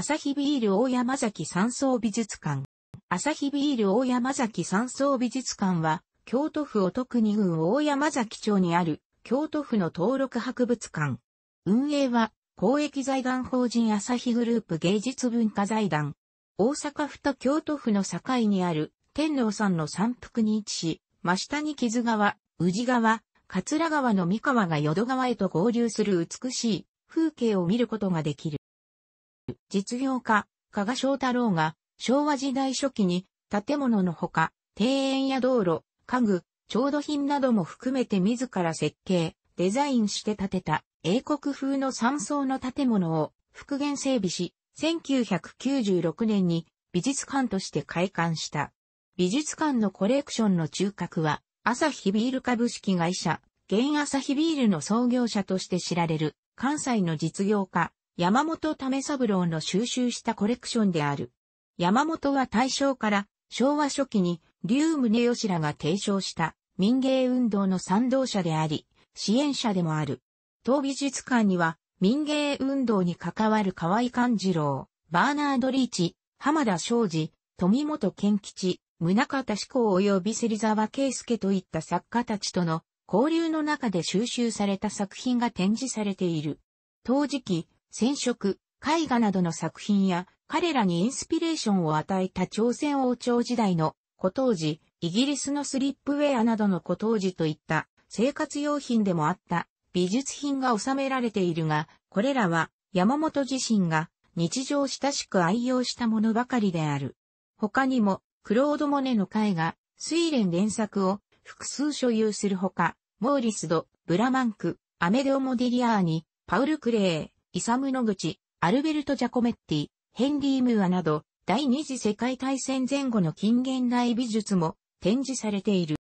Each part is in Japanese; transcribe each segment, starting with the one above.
朝日ビール大山崎山荘美術館。朝日ビール大山崎山荘美術館は、京都府音に郡大山崎町にある、京都府の登録博物館。運営は、公益財団法人朝日グループ芸術文化財団。大阪府と京都府の境にある、天皇山の山腹に位置し、真下に木津川、宇治川、桂川の三河が淀川へと合流する美しい風景を見ることができる。実業家、加賀翔太郎が、昭和時代初期に、建物のほか、庭園や道路、家具、調度品なども含めて自ら設計、デザインして建てた、英国風の三層の建物を、復元整備し、1996年に美術館として開館した。美術館のコレクションの中核は、朝日ビール株式会社、現朝日ビールの創業者として知られる、関西の実業家、山本為三郎の収集したコレクションである。山本は大正から昭和初期に竜宗義らが提唱した民芸運動の賛同者であり、支援者でもある。当美術館には民芸運動に関わる河合勘次郎、バーナード・リーチ、浜田昌司、富本健吉、宗方志功及び芹沢圭介といった作家たちとの交流の中で収集された作品が展示されている。当時期、染色、絵画などの作品や彼らにインスピレーションを与えた朝鮮王朝時代の古当時、イギリスのスリップウェアなどの古当時といった生活用品でもあった美術品が収められているが、これらは山本自身が日常親しく愛用したものばかりである。他にも、クロード・モネの絵画、睡蓮連作を複数所有するほか、モーリスド、ブラマンク、アメデオ・モディリアーニ、パウル・クレー、イサム・ノグチ、アルベルト・ジャコメッティ、ヘンリー・ムーアなど、第二次世界大戦前後の近現代美術も展示されている。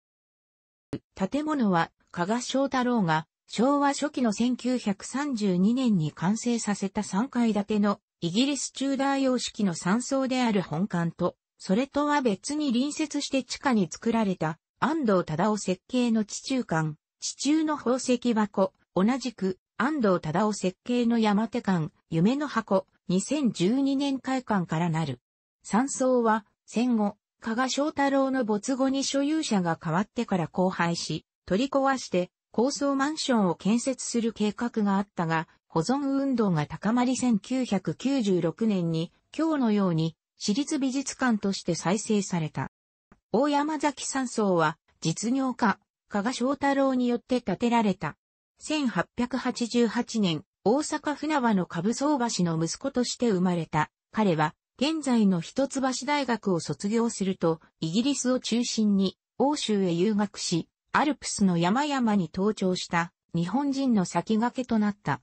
建物は、加賀翔太郎が、昭和初期の1932年に完成させた3階建てのイギリスチューダー様式の三層である本館と、それとは別に隣接して地下に作られた安藤忠夫設計の地中館、地中の宝石箱、同じく安藤忠夫設計の山手間、夢の箱、2012年開館からなる。山荘は、戦後、加賀翔太郎の没後に所有者が変わってから荒廃し、取り壊して、高層マンションを建設する計画があったが、保存運動が高まり1996年に、今日のように、私立美術館として再生された。大山崎山荘は、実業家、加賀翔太郎によって建てられた。1888年、大阪船場の株総橋の息子として生まれた。彼は、現在の一橋大学を卒業すると、イギリスを中心に、欧州へ留学し、アルプスの山々に登頂した日本人の先駆けとなった。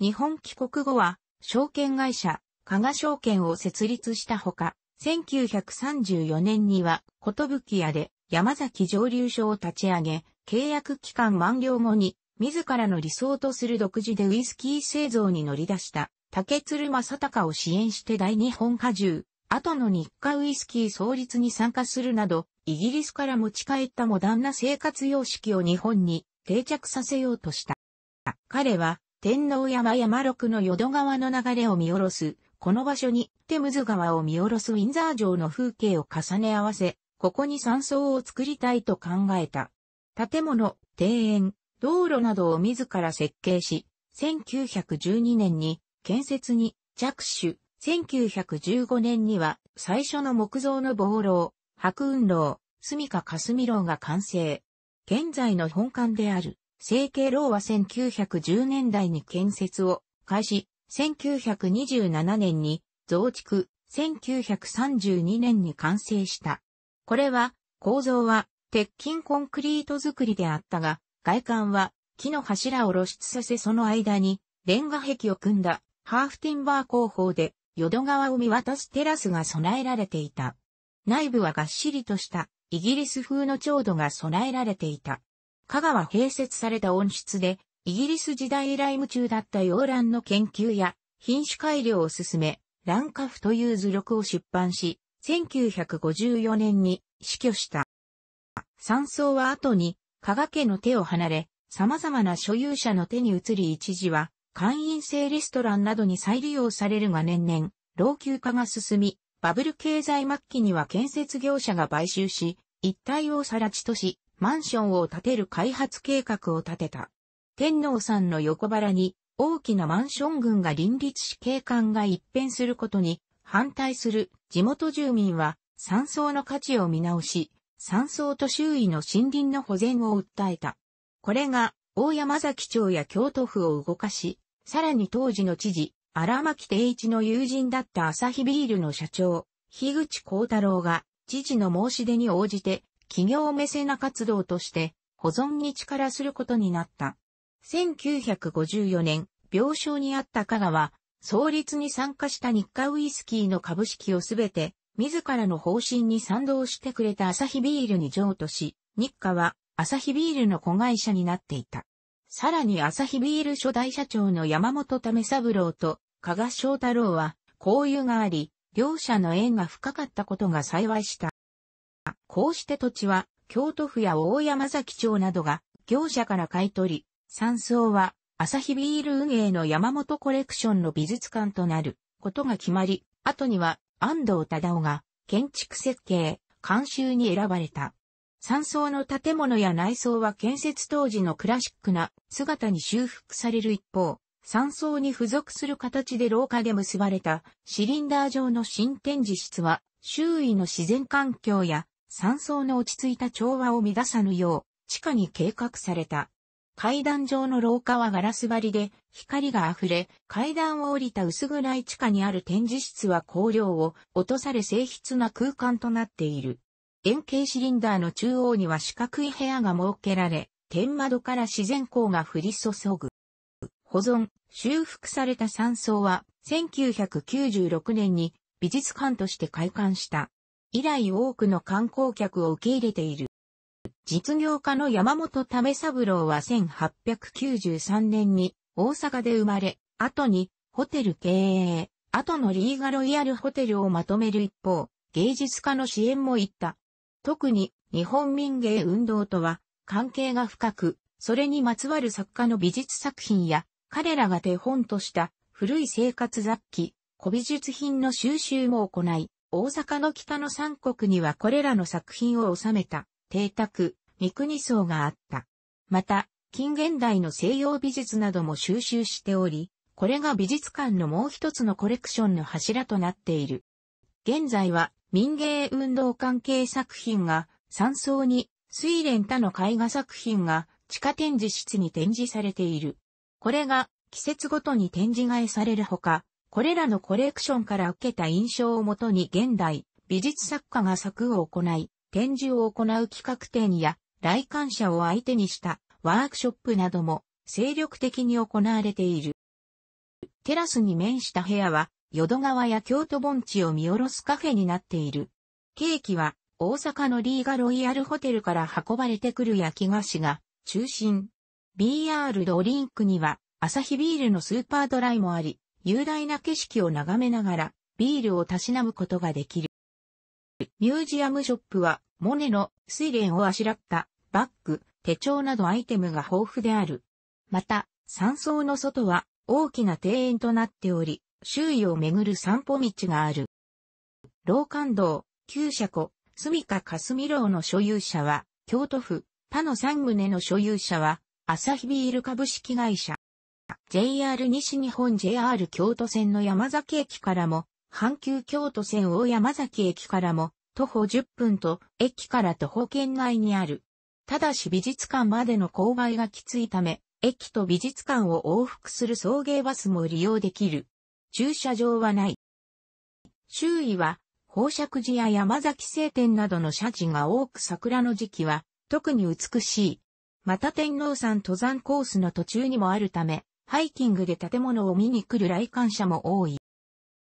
日本帰国後は、証券会社、加賀証券を設立したほか、1934年には、ことぶき屋で山崎上流所を立ち上げ、契約期間満了後に自らの理想とする独自でウイスキー製造に乗り出した、竹鶴正隆を支援して大日本果重、後の日課ウイスキー創立に参加するなど、イギリスから持ち帰ったモダンな生活様式を日本に定着させようとした。彼は、天皇山山六の淀川の流れを見下ろす、この場所にテムズ川を見下ろすウィンザー城の風景を重ね合わせ、ここに山荘を作りたいと考えた。建物、庭園、道路などを自ら設計し、1912年に建設に着手、1915年には最初の木造の防楼、白雲楼、住か霞楼が完成。現在の本館である、成形楼は1910年代に建設を開始、1927年に増築、1932年に完成した。これは、構造は鉄筋コンクリート造りであったが、外観は木の柱を露出させその間にレンガ壁を組んだハーフティンバー工法で淀川を見渡すテラスが備えられていた。内部はがっしりとしたイギリス風の調度が備えられていた。香川併設された温室でイギリス時代以来夢中だった洋蘭の研究や品種改良を進め、ランカフという図録を出版し、1954年に死去した。山荘は後に加賀家の手を離れ、様々な所有者の手に移り一時は、会員制レストランなどに再利用されるが年々、老朽化が進み、バブル経済末期には建設業者が買収し、一帯を更地とし、マンションを建てる開発計画を立てた。天皇さんの横腹に大きなマンション群が林立し景観が一変することに反対する地元住民は山荘の価値を見直し、山荘と周囲の森林の保全を訴えた。これが、大山崎町や京都府を動かし、さらに当時の知事、荒牧定一の友人だった朝日ビールの社長、樋口幸太郎が、知事の申し出に応じて、企業メセナ活動として、保存に力することになった。1954年、病床にあった香川、創立に参加した日課ウイスキーの株式をすべて、自らの方針に賛同してくれたアサヒビールに譲渡し、日課はアサヒビールの子会社になっていた。さらにアサヒビール初代社長の山本為三郎と加賀翔太郎は交友があり、両者の縁が深かったことが幸いした。こうして土地は京都府や大山崎町などが業者から買い取り、山荘はアサヒビール運営の山本コレクションの美術館となることが決まり、後には安藤忠夫が建築設計、監修に選ばれた。山層の建物や内装は建設当時のクラシックな姿に修復される一方、山層に付属する形で廊下で結ばれたシリンダー状の新展示室は周囲の自然環境や山層の落ち着いた調和を乱さぬよう地下に計画された。階段上の廊下はガラス張りで、光が溢れ、階段を降りた薄暗い地下にある展示室は光量を落とされ静筆な空間となっている。円形シリンダーの中央には四角い部屋が設けられ、天窓から自然光が降り注ぐ。保存、修復された山荘は、1996年に美術館として開館した。以来多くの観光客を受け入れている。実業家の山本為三郎は1893年に大阪で生まれ、後にホテル経営、後のリーガロイヤルホテルをまとめる一方、芸術家の支援も行った。特に日本民芸運動とは関係が深く、それにまつわる作家の美術作品や、彼らが手本とした古い生活雑記、古美術品の収集も行い、大阪の北の三国にはこれらの作品を収めた。邸宅、三国荘があった。また、近現代の西洋美術なども収集しており、これが美術館のもう一つのコレクションの柱となっている。現在は民芸運動関係作品が山荘に水蓮他の絵画作品が地下展示室に展示されている。これが季節ごとに展示替えされるほか、これらのコレクションから受けた印象をもとに現代美術作家が作を行い、展示を行う企画展や来館者を相手にしたワークショップなども精力的に行われている。テラスに面した部屋は淀川や京都盆地を見下ろすカフェになっている。ケーキは大阪のリーガロイヤルホテルから運ばれてくる焼き菓子が中心。BR ドリンクには朝日ビールのスーパードライもあり、雄大な景色を眺めながらビールをたしなむことができる。ミュージアムショップは、モネの睡蓮をあしらったバッグ、手帳などアイテムが豊富である。また、山荘の外は大きな庭園となっており、周囲を巡る散歩道がある。老館道、旧車庫、住家霞楼の所有者は、京都府、他の三棟の所有者は、朝日ビール株式会社。JR 西日本 JR 京都線の山崎駅からも阪急京都線大山崎駅からも徒歩10分と駅から徒歩圏内にある。ただし美術館までの勾配がきついため、駅と美術館を往復する送迎バスも利用できる。駐車場はない。周囲は、宝石寺や山崎聖店などの社寺が多く桜の時期は、特に美しい。また天皇山登山コースの途中にもあるため、ハイキングで建物を見に来る来館者も多い。